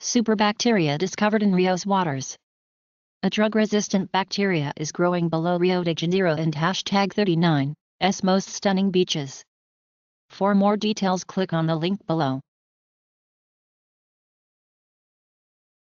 Superbacteria discovered in Rio's waters. A drug-resistant bacteria is growing below Rio de Janeiro and hashtag 39, S most stunning beaches. For more details click on the link below.